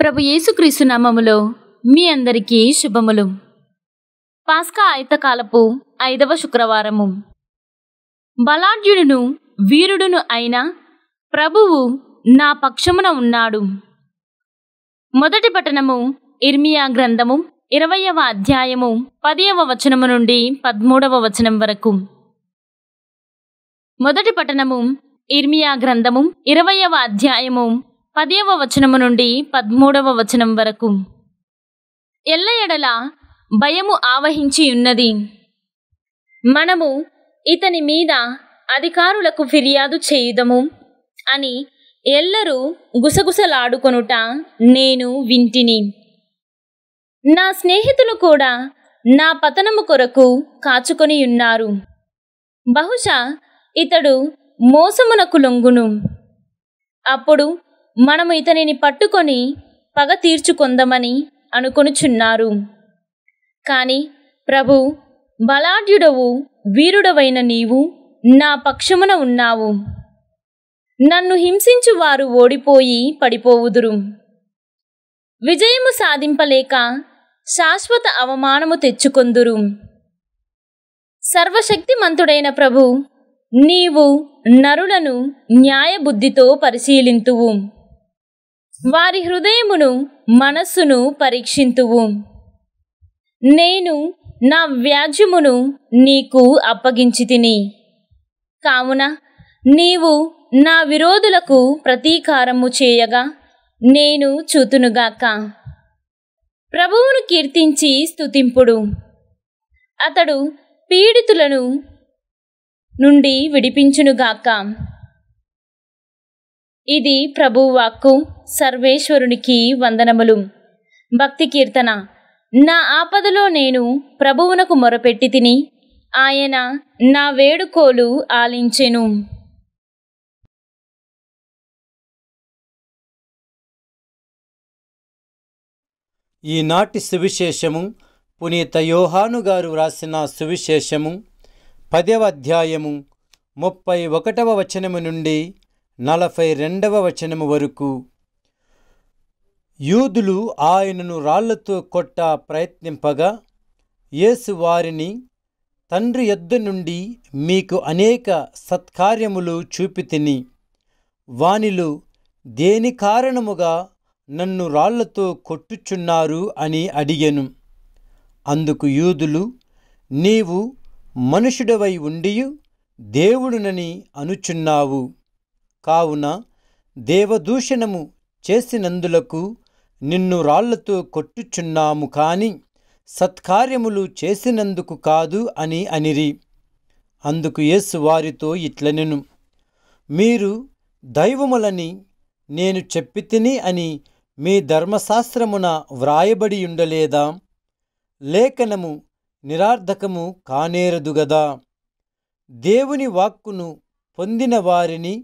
ప్రభు యేసుక్రీస్తు నామములో మీ అందరికీ శుభములు పాస్కా ఆయుతకాలపు ఐదవ శుక్రవారము బలాఢ్యుడును వీరుడును అయిన ప్రభువు నా పక్షమున ఉన్నాడు మొదటి పట్టణము ఇర్మియా గ్రంథము ఇరవయవ అధ్యాయము పదియవ వచనము నుండి పద్మూడవ వచనం వరకు మొదటి పట్టణము ఇర్మియా గ్రంథము ఇరవయవ అధ్యాయము పదేవ వచనము నుండి పదమూడవ వచనం వరకు ఎల్ల ఎడల భయము ఆవహించి ఉన్నది మనము ఇతని మీద అధికారులకు ఫిర్యాదు చేయుదము అని ఎల్లరూ గుసగుసలాడుకొనుట నేను వింటిని నా స్నేహితులు కూడా నా పతనము కొరకు కాచుకొని ఉన్నారు బహుశా ఇతడు మోసమునకు లొంగును అప్పుడు మనము ఇతనిని పట్టుకొని పగ తీర్చుకొందమని అనుకొనుచున్నారు కాని ప్రభు బలాఢ్యుడవు వీరుడవైన నీవు నా పక్షమున ఉన్నావు నన్ను వారు ఓడిపోయి పడిపోవుదురు విజయము సాధింపలేక శాశ్వత అవమానము తెచ్చుకొందురు సర్వశక్తిమంతుడైన ప్రభు నీవు నరులను న్యాయబుద్ధితో పరిశీలింతువు వారి హృదయమును మనస్సును పరీక్షింతువు నేను నా వ్యాజ్యమును నీకు అప్పగించి తిని కావున నీవు నా విరోధులకు ప్రతీకారము చేయగా నేను చూతునుగాక ప్రభువును కీర్తించి స్థుతింపుడు అతడు పీడితులను నుండి విడిపించునుగాక ఇది ప్రభువాక్కు సర్వేశ్వరునికి వందనములు భక్తి కీర్తన నా ఆపదలో నేను ప్రభువునకు మొరపెట్టి తిని ఆయన నా వేడుకోలు ఆలించెను ఈనాటి సువిశేషము పునీత యోహాను గారు వ్రాసిన సువిశేషము పదవ అధ్యాయము ముప్పై ఒకటవ వచనము నుండి నలభై రెండవ వచనము వరకు యూదులు ఆయనను రాళ్లతో కొట్ట ప్రయత్నింపగా యేసు వారిని తండ్రి ఎద్దు నుండి మీకు అనేక సత్కార్యములు చూపితిని వానిలు దేని కారణముగా నన్ను రాళ్లతో కొట్టుచున్నారు అని అడిగెను అందుకు యూదులు నీవు మనుషుడవై ఉండియు దేవుడునని అనుచున్నావు కావున దేవదూషణము చేసినందులకు నిన్ను రాళ్లతో కొట్టుచున్నాము కాని సత్కార్యములు చేసినందుకు కాదు అని అనిరి అందుకు యేసు వారితో ఇట్లనెను మీరు దైవములని నేను చెప్పితిని అని మీ ధర్మశాస్త్రమున వ్రాయబడి ఉండలేదా లేఖనము నిరార్థకము కానేరదుగదా దేవుని వాక్కును పొందిన వారిని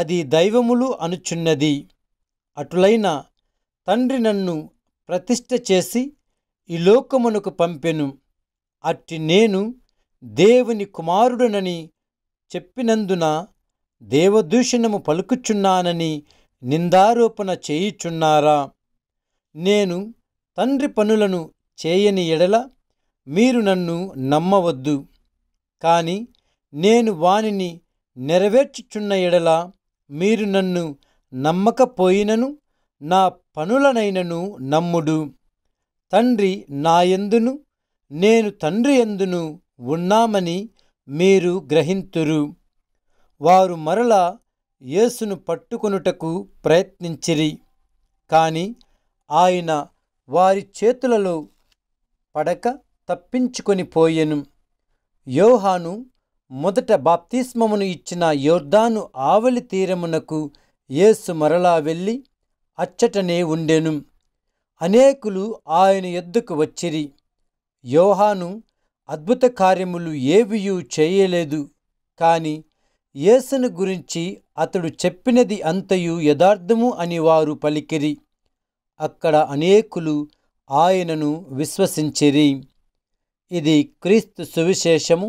అది దైవములు అనుచున్నది అటులైన తండ్రి నన్ను ప్రతిష్ట చేసి ఈ లోకమునకు పంపెను అట్టి నేను దేవుని కుమారుడునని చెప్పినందున దేవదూషణము పలుకుచున్నానని నిందారోపణ చేయుచున్నారా నేను తండ్రి పనులను చేయని ఎడల మీరు నన్ను నమ్మవద్దు కానీ నేను వానిని నెరవేర్చుచున్న ఎడలా మీరు నన్ను నమ్మకపోయినను నా పనులనైనను నమ్ముడు తండ్రి నాయందును నేను తండ్రి ఎందును ఉన్నామని మీరు గ్రహింతురు వారు మరలా యేసును పట్టుకొనుటకు ప్రయత్నించిరి కాని ఆయన వారి చేతులలో పడక తప్పించుకొని పోయెను యోహాను మొదట బాప్తిస్మమును ఇచ్చిన యోర్ధాను ఆవలి తీరమునకు యేసు మరలా వెళ్ళి అచ్చటనే ఉండెను అనేకులు ఆయన ఎద్దుకు వచ్చిరి యోహాను అద్భుత కార్యములు ఏవియూ చేయలేదు కాని యేసును గురించి అతడు చెప్పినది అంతయు యథార్థము అని వారు పలికిరి అక్కడ అనేకులు ఆయనను విశ్వసించిరి ఇది క్రీస్తు సువిశేషము